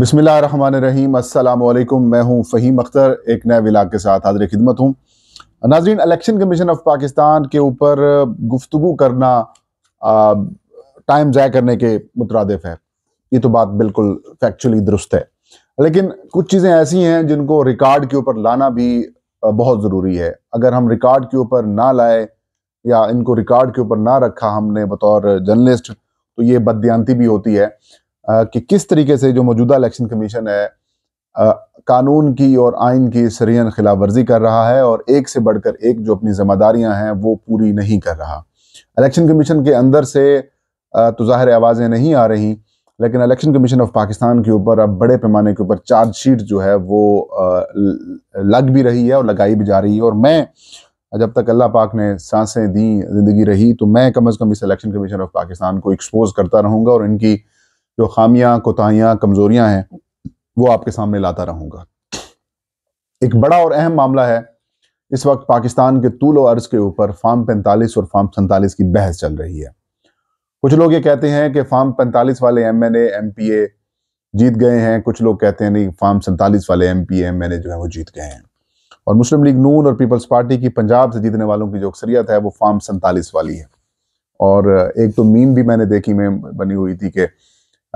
बिसमीम अल्लाम मैं हूं फ़हीम अख्तर एक नए विलाग के साथ हाजिर खिदमत हूं नाजरीन इलेक्शन कमीशन ऑफ पाकिस्तान के ऊपर गुफ्तु करना टाइम ज़ाय करने के मुतरदफ है ये तो बात बिल्कुल फैक्चुअली दुरुस्त है लेकिन कुछ चीज़ें ऐसी हैं जिनको रिकॉर्ड के ऊपर लाना भी बहुत ज़रूरी है अगर हम रिकॉर्ड के ऊपर ना लाए या इनको रिकॉर्ड के ऊपर ना रखा हमने बतौर जर्नलिस्ट तो ये बदयांती भी होती है कि किस तरीके से जो मौजूदा इलेक्शन कमीशन है आ, कानून की और आइन की सरयन खिलाफ वर्जी कर रहा है और एक से बढ़कर एक जो अपनी जिम्मेदारियां हैं वो पूरी नहीं कर रहा इलेक्शन कमीशन के अंदर से तो ज़ाहिर आवाज़ें नहीं आ रही लेकिन इलेक्शन कमीशन ऑफ पाकिस्तान के ऊपर अब बड़े पैमाने के ऊपर चार्जशीट जो है वो लग भी रही है और लगाई भी जा रही है और मैं जब तक अल्लाह पाक ने सांसें दी ज़िंदगी रही तो मैं कम अज़ कम इस इलेक्शन कमीशन ऑफ पाकिस्तान को एक्सपोज करता रहूँगा और इनकी जो खामियां कोताहियां कमजोरियां हैं वो आपके सामने लाता रहूंगा एक बड़ा और अहम मामला है इस वक्त पाकिस्तान के तूल अर्ज के ऊपर फार्म पैंतालीस और फार्म सैंतालीस की बहस चल रही है कुछ लोग ये कहते हैं कि फार्म पैंतालीस वाले M N M P A जीत गए हैं कुछ लोग कहते हैं नहीं फार्म सैंतालीस वाले M P M N A जो है वो जीत गए हैं और मुस्लिम लीग नून और पीपल्स पार्टी की पंजाब से जीतने वालों की जो अक्सरियत है वो फार्म सैंतालीस वाली है और एक तो मीम भी मैंने देखी में बनी हुई थी कि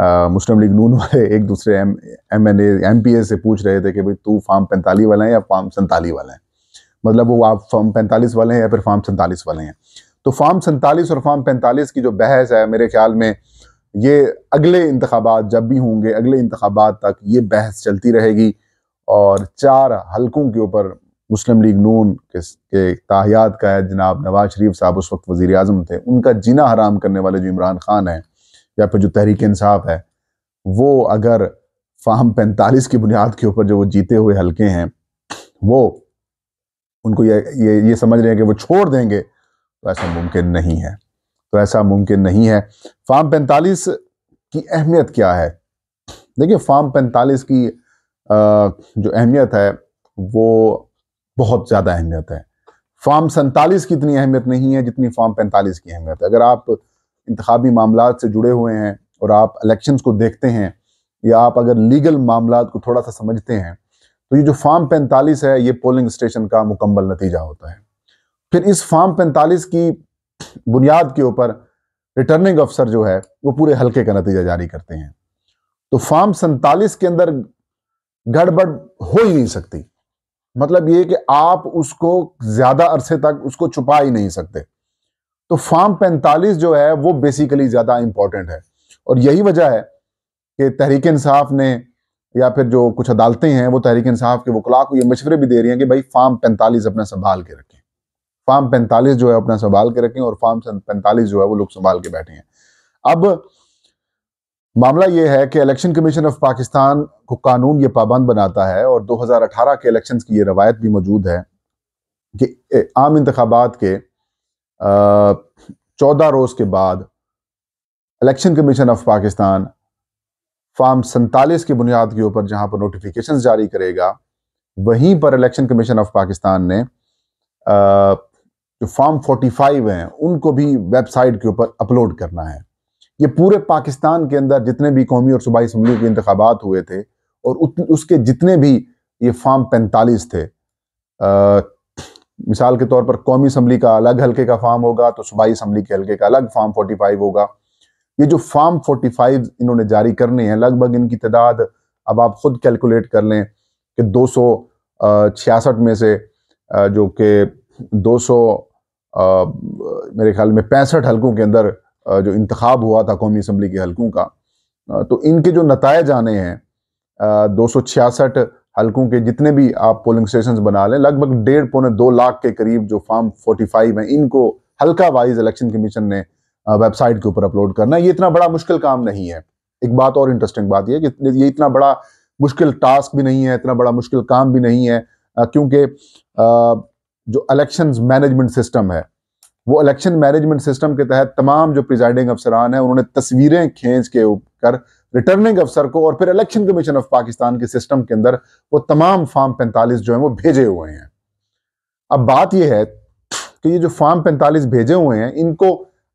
मुस्लिम लीग नून वाले एक दूसरे M M N M P A से पूछ रहे थे कि भाई तू फार्म पैंतालीस वाला है या फार्म सैंतालीस वाला है मतलब वो आप फार्म पैंतालीस वाले हैं या फिर फार्म सैंतालीस वाले हैं तो फार्म सैंतालीस और फार्म पैंतालीस की जो बहस है मेरे ख्याल में ये अगले इंतबात जब भी होंगे अगले इंतबात तक ये बहस चलती रहेगी और चार हलकों के ऊपर मुस्लिम लीग नून के, के ताहियात का है जनाब नवाज शरीफ साहब उस वक्त वजीर अजम थे उनका जीना हराम करने वाले जो इमरान खान हैं या फिर जो तहरीक इंसाफ है वो अगर फाहम पैंतालीस की बुनियाद के ऊपर जो वो जीते हुए हल्के हैं वो उनको ये ये ये समझ रहे हैं कि वो छोड़ देंगे तो ऐसा मुमकिन नहीं है तो ऐसा मुमकिन नहीं है फार्म पैंतालीस की अहमियत क्या है देखिए फार्म पैंतालीस की जो अहमियत है वो बहुत ज़्यादा अहमियत है फार्म सैंतालीस की इतनी अहमियत नहीं है जितनी फार्म पैंतालीस की अहमियत है अगर आप इंतबी मामला से जुड़े हुए हैं और आप इलेक्शंस को देखते हैं या आप अगर लीगल मामला को थोड़ा सा समझते हैं तो ये जो फार्म पैंतालीस है ये पोलिंग स्टेशन का मुकम्मल नतीजा होता है फिर इस फार्म पैंतालीस की बुनियाद के ऊपर रिटर्निंग अफसर जो है वो पूरे हल्के का नतीजा जारी करते हैं तो फार्म सैतालीस के अंदर गड़बड़ हो ही नहीं सकती मतलब ये कि आप उसको ज्यादा अरसे तक उसको छुपा ही नहीं सकते तो फार्म 45 जो है वो बेसिकली ज़्यादा इंपॉर्टेंट है और यही वजह है कि तहरीक इंसाफ ने या फिर जो कुछ अदालतें हैं वो तहरीक इंसाफ के वकला को ये मशवरे भी दे रही हैं कि भाई फार्म पैंतालीस अपना संभाल के रखें फार्म पैंतालीस जो है अपना संभाल के रखें और फार्म पैंतालीस जो है वो लोग संभाल के बैठे हैं अब मामला ये है कि इलेक्शन कमीशन ऑफ पाकिस्तान को कानून ये पाबंद बनाता है और 2018 के इलेक्शंस की ये रवायत भी मौजूद है कि आम इंतबात के चौदह रोज के बाद election commission of Pakistan form सैतालीस की बुनियाद के ऊपर जहां पर नोटिफिकेशन जारी करेगा वहीं पर इलेक्शन कमीशन ऑफ पाकिस्तान ने जो फॉर्म 45 हैं उनको भी वेबसाइट के ऊपर अपलोड करना है ये पूरे पाकिस्तान के अंदर जितने भी कौमी और सूबाई इसम्बली के इंतबात हुए थे और उसके जितने भी ये फॉर्म पैंतालीस थे मिसाल के तौर पर कौमी असम्बली का अलग हल्के का फार्म होगा तो सूबाई असम्बली के हल्के का अलग फार्म फाइव होगा ये जो फार्म फोर्टी फाइव इन्होंने जारी करने हैं लगभग इनकी तादाद अब आप खुद कैलकुलेट कर लें कि दो में से जो कि दो मेरे ख्याल में पैंसठ हल्कों के अंदर जो इंतखब हुआ था कौमी असम्बली के हल्कों का तो इनके जो नतज आने हैं दो सौ छियासठ हलकों के जितने भी आप पोलिंग स्टेशन बना लें लगभग डेढ़ पौने दो लाख के करीब जो फॉर्म 45 है इनको हल्का वाइज इलेक्शन कमीशन ने वेबसाइट के ऊपर अपलोड करना ये इतना बड़ा मुश्किल काम नहीं है एक बात और इंटरेस्टिंग बात यह कि ये इतना बड़ा मुश्किल टास्क भी नहीं है इतना बड़ा मुश्किल काम भी नहीं है क्योंकि जो इलेक्शन मैनेजमेंट सिस्टम है वो इलेक्शन मैनेजमेंट सिस्टम के तहत तमाम जो प्रिजाइडिंग अफसरान हैं उन्होंने तस्वीरें खींच के कर रिटर्निंग अफसर को और फिर इलेक्शन कमीशन ऑफ पाकिस्तान के सिस्टम के अंदर वो तमाम फॉर्म पैंतालीस जो है वो भेजे हुए हैं अब बात यह है कि ये जो फॉर्म पैंतालीस भेजे हुए हैं इनको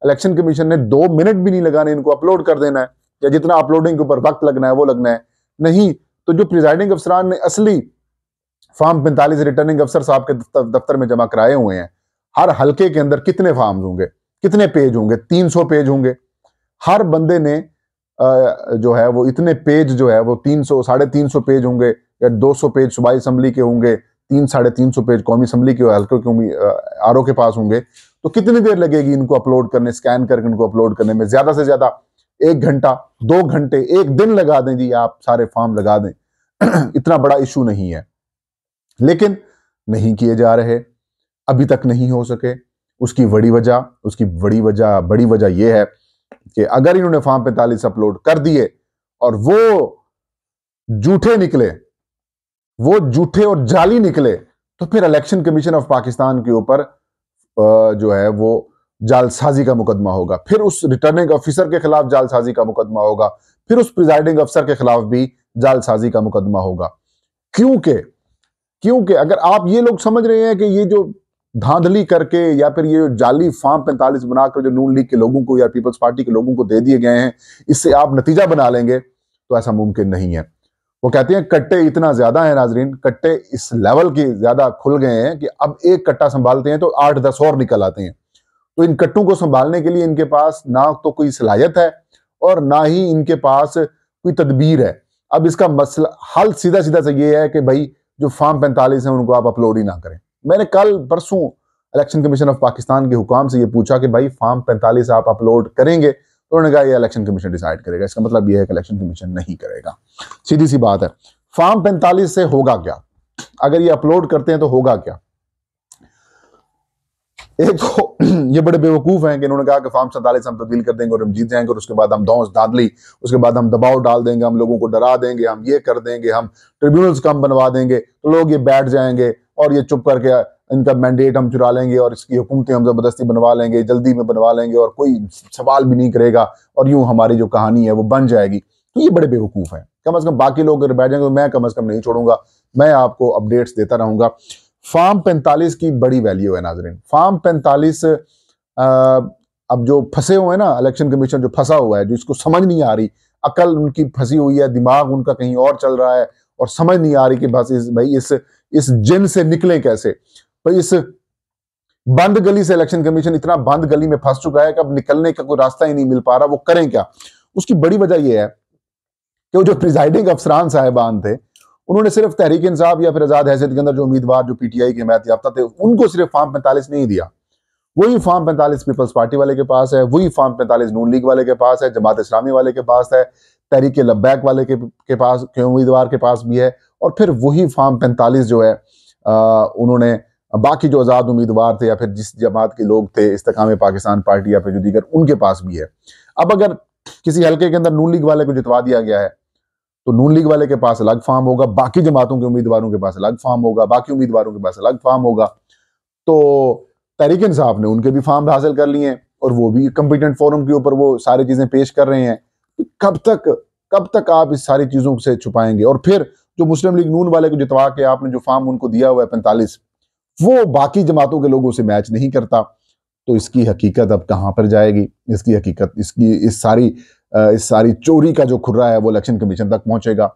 इलेक्शन कमीशन ने दो मिनट भी नहीं लगाने इनको अपलोड कर देना है या जितना अपलोडिंग के ऊपर वक्त लगना है वो लगना है नहीं तो जो प्रिजाइडिंग अफसरान ने असली फॉर्म पैंतालीस रिटर्निंग अफसर साहब के दफ्तर, में जमा कराए हुए हैं हर हल्के के अंदर कितने फॉर्म होंगे कितने पेज होंगे सौ पेज होंगे हर बंदे ने जो है वो इतने पेज जो है वो तीन सौ साढ़े तीन सौ पेज होंगे या दो सौ पेज सूबाई असम्बली के होंगे तीन साढ़े तीन सौ पेज कौमी असम्बली के हल्के के आर के पास होंगे तो कितनी देर लगेगी इनको अपलोड करने स्कैन करके इनको अपलोड करने में ज्यादा से ज्यादा एक घंटा दो घंटे एक दिन लगा दें जी आप सारे फॉर्म लगा दें इतना बड़ा इशू नहीं है लेकिन नहीं किए जा रहे अभी तक नहीं हो सके उसकी बड़ी वजह उसकी बड़ी वजह बड़ी वजह यह है कि अगर इन्होंने फॉर्म पैंतालीस अपलोड कर दिए और वो जूठे निकले वो जूठे और जाली निकले तो फिर इलेक्शन कमीशन ऑफ पाकिस्तान के ऊपर जो है वो जालसाजी का मुकदमा होगा फिर उस रिटर्निंग ऑफिसर के खिलाफ जालसाजी का मुकदमा होगा फिर उस प्रिजाइडिंग अफसर के खिलाफ भी जालसाजी का मुकदमा होगा क्योंकि क्योंकि अगर आप ये लोग समझ रहे हैं कि ये जो धांधली करके या फिर ये जाली फार्म पैंतालीस बनाकर जो नून लीग के लोगों को या पीपल्स पार्टी के लोगों को दे दिए गए हैं इससे आप नतीजा बना लेंगे तो ऐसा मुमकिन नहीं है वो कहते हैं कट्टे इतना ज्यादा है नाजरीन कट्टे इस लेवल के ज्यादा खुल गए हैं कि अब एक कट्टा संभालते हैं तो आठ दस और निकल आते हैं तो इन कट्टों को संभालने के लिए इनके पास ना तो कोई सलाहियत है और ना ही इनके पास कोई तदबीर है अब इसका मसला हल सीधा सीधा से ये है कि भाई जो फार्म पैंतालीस है उनको आप अपलोड ही ना करें मैंने कल परसों इलेक्शन कमीशन ऑफ पाकिस्तान के हुकाम से ये पूछा कि भाई फॉर्म पैंतालीस आप अपलोड करेंगे तो उन्होंने कहा यह इलेक्शन कमीशन डिसाइड करेगा इसका मतलब यह है कि इलेक्शन कमीशन नहीं करेगा सीधी सी बात है फॉर्म पैंतालीस से होगा क्या अगर ये अपलोड करते हैं तो होगा क्या एक तो ये बड़े बेवकूफ हैं कि इन्होंने कहा कि फॉर्म सैंतालीस हम तब्दील कर देंगे और हम जीत जाएंगे और उसके बाद हम दौस दादली उसके बाद हम दबाव डाल देंगे हम लोगों को डरा देंगे हम ये कर देंगे हम ट्रिब्यूनल्स कम बनवा देंगे तो लोग ये बैठ जाएंगे और ये चुप करके इनका मैंडेट हम चुरा लेंगे और इसकी हुकूमतें हम ज़बरदस्ती बनवा लेंगे जल्दी में बनवा लेंगे और कोई सवाल भी नहीं करेगा और यूं हमारी जो कहानी है वो बन जाएगी तो ये बड़े बेवकूफ़ हैं कम अज़ कम बाकी लोग अगर बैठ जाएंगे तो मैं कम अज़ कम नहीं छोड़ूंगा मैं आपको अपडेट्स देता रहूंगा फार्म पैंतालीस की बड़ी वैल्यू है नाजरीन फार्म पैंतालीस अब जो फंसे हुए हैं ना इलेक्शन कमीशन जो फंसा हुआ है जो इसको समझ नहीं आ रही अकल उनकी फंसी हुई है दिमाग उनका कहीं और चल रहा है और समझ नहीं आ रही कि बस इस भाई इस इस जिन से निकले कैसे तो इस बंद गली से इलेक्शन कमीशन इतना बंद गली में फंस चुका है कि अब निकलने का कोई रास्ता ही नहीं मिल पा रहा वो करें क्या उसकी बड़ी वजह यह है कि वो जो प्रिजाइडिंग अफसरान साहिबान थे उन्होंने सिर्फ तहरीक इंसाफ या फिर आजाद हैसियत के अंदर जो उम्मीदवार जो पीटीआई के हिमायत याफ्ता थे उनको सिर्फ फार्म पैंतालीस नहीं दिया वही फॉर्म पैंतालीस पीपल्स पार्टी वाले के पास है वही फॉर्म पैंतालीस नून लीग वाले के पास है जमात इस्लामी वाले के पास है तहरीक लब्बैक वाले के, के पास के उम्मीदवार के पास भी है और फिर वही फॉर्म पैंतालीस जो है आ, उन्होंने बाकी जो आज़ाद उम्मीदवार थे या फिर जिस जमात के लोग थे इस्तकाम पाकिस्तान पार्टी या फिर जो दीगर उनके पास भी है अब अगर किसी हल्के के अंदर नून लीग वाले को जितवा दिया गया है तो नून लीग वाले के पास अलग फार्म होगा बाकी जमातों के उम्मीदवारों के पास अलग फार्म होगा बाकी उम्मीदवारों के पास अलग फार्म होगा तो तहरीक साहब ने उनके भी फार्म हासिल कर लिए हैं और वो भी कंपिटेंट फोरम के ऊपर वो सारी चीज़ें पेश कर रहे हैं तो कब तक कब तक आप इस सारी चीज़ों से छुपाएंगे और फिर जो मुस्लिम लीग नून वाले को जितवा के आपने जो फार्म उनको दिया हुआ है पैंतालीस वो बाकी जमातों के लोगों से मैच नहीं करता तो इसकी हकीकत अब कहाँ पर जाएगी इसकी हकीकत इसकी इस सारी इस सारी चोरी का जो खुर्रा है वो इलेक्शन कमीशन तक पहुंचेगा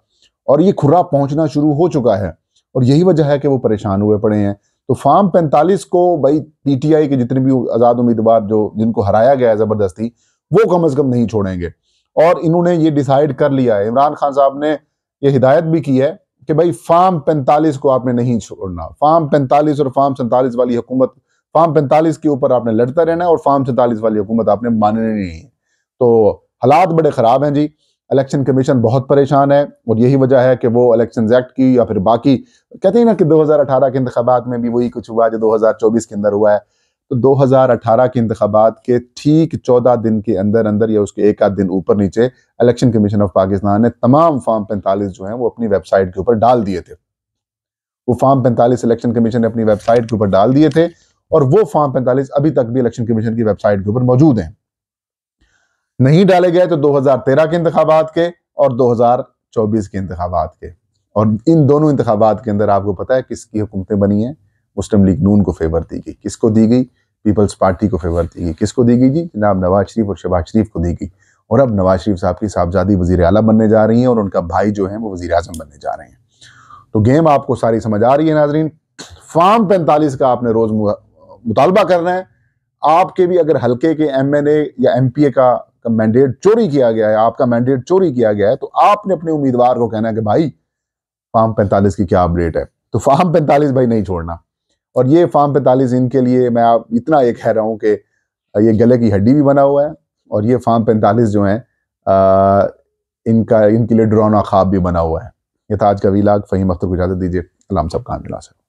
और ये खुर्रा पहुंचना शुरू हो चुका है और यही वजह है कि वो परेशान हुए पड़े हैं तो फार्म 45 को भाई पीटीआई के जितने भी आज़ाद उम्मीदवार जो जिनको हराया गया है ज़बरदस्ती वो कम अज़ कम नहीं छोड़ेंगे और इन्होंने ये डिसाइड कर लिया है इमरान खान साहब ने ये हिदायत भी की है कि भाई फार्म 45 को आपने नहीं छोड़ना फार्म 45 और फार्म सैंतालीस वाली हुकूमत फार्म 45 के ऊपर आपने लड़ता रहना है और फार्म सैंतालीस वाली हुकूमत आपने माननी नहीं है तो हालात बड़े ख़राब हैं जी इलेक्शन कमीशन बहुत परेशान है और यही वजह है कि वो इलेक्शन एक्ट की या फिर बाकी कहते हैं ना कि 2018 के इंतबात में भी वही कुछ हुआ जो 2024 के अंदर हुआ है तो 2018 के इंतबात के ठीक 14 दिन के अंदर अंदर या उसके एक आध दिन ऊपर नीचे इलेक्शन कमीशन ऑफ पाकिस्तान ने तमाम फॉर्म पैंतालीस जो है वो अपनी वेबसाइट के ऊपर डाल दिए थे वो फॉर्म पैंतालीस इलेक्शन कमीशन ने अपनी वेबसाइट के ऊपर डाल दिए थे और वो फॉर्म पैंतालीस अभी तक भी इलेक्शन कमीशन की वेबसाइट के ऊपर मौजूद हैं नहीं डाले गए तो 2013 के इंतबात के और 2024 के इंतबात के और इन दोनों इंतबात के अंदर आपको पता है किसकी हुकूमतें बनी हैं मुस्लिम लीग नून को फेवर दी गई किसको दी गई पीपल्स पार्टी को फेवर दी गई किसको दी गई जी जनाब नवाज शरीफ और शहबाज शरीफ को दी गई और अब नवाज शरीफ साहब की साहबजादी वजीर अला बनने जा रही हैं और उनका भाई जो है वो वजी अजम बनने जा रहे हैं तो गेम आपको सारी समझ आ रही है नाजरीन फार्म पैंतालीस का आपने रोज मुतालबा करना है आपके भी अगर हल्के के एम एन ए या एम पी ए का का मैंडेट चोरी किया गया है आपका मैंडेट चोरी किया गया है तो आपने अपने उम्मीदवार को कहना है कि भाई फार्म पैंतालीस की क्या अपडेट है तो फार्म पैंतालीस भाई नहीं छोड़ना और ये फार्म पैंतालीस इनके लिए मैं आप इतना ये कह रहा हूँ कि ये गले की हड्डी भी बना हुआ है और ये फार्म पैंतालीस जो है आ, इनका इनके लिए ड्रोना खाब भी बना हुआ है यथाज कवीलाग फ़हीम अख्तर को इजाज़त दीजिए अलाम साहब खान मिला सकते